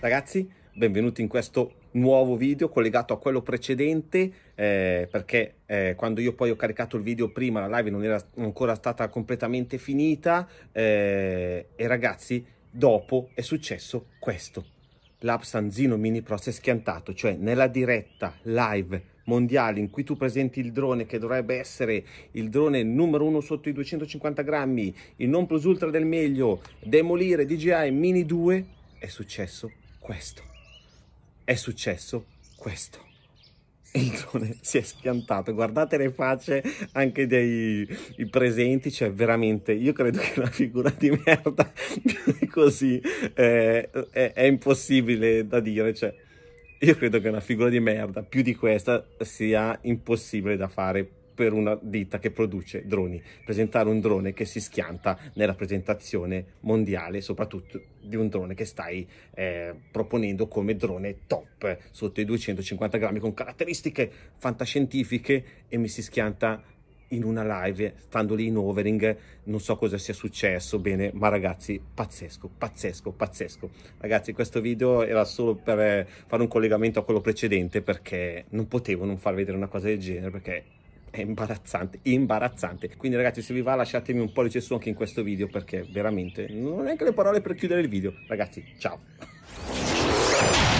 Ragazzi, benvenuti in questo nuovo video collegato a quello precedente eh, perché eh, quando io poi ho caricato il video prima la live non era ancora stata completamente finita eh, e ragazzi dopo è successo questo l'app Sanzino Mini Pro si è schiantato, cioè nella diretta live mondiale in cui tu presenti il drone che dovrebbe essere il drone numero uno sotto i 250 grammi, il non plus ultra del meglio, demolire DJI Mini 2, è successo questo. È successo questo il drone si è schiantato. Guardate le facce anche dei presenti, cioè veramente, io credo che una figura di merda così eh, è, è, impossibile da dire, cioè io credo che una figura di merda più di questa sia impossibile da fare per una ditta che produce droni, presentare un drone che si schianta nella presentazione mondiale, soprattutto di un drone che stai eh, proponendo come drone top, sotto i 250 grammi, con caratteristiche fantascientifiche e mi si schianta in una live, stando lì in overing, non so cosa sia successo, bene, ma ragazzi, pazzesco, pazzesco, pazzesco. Ragazzi, questo video era solo per eh, fare un collegamento a quello precedente, perché non potevo non far vedere una cosa del genere, perché è imbarazzante, imbarazzante. Quindi ragazzi se vi va lasciatemi un pollice su anche in questo video perché veramente non ho neanche le parole per chiudere il video. Ragazzi, ciao!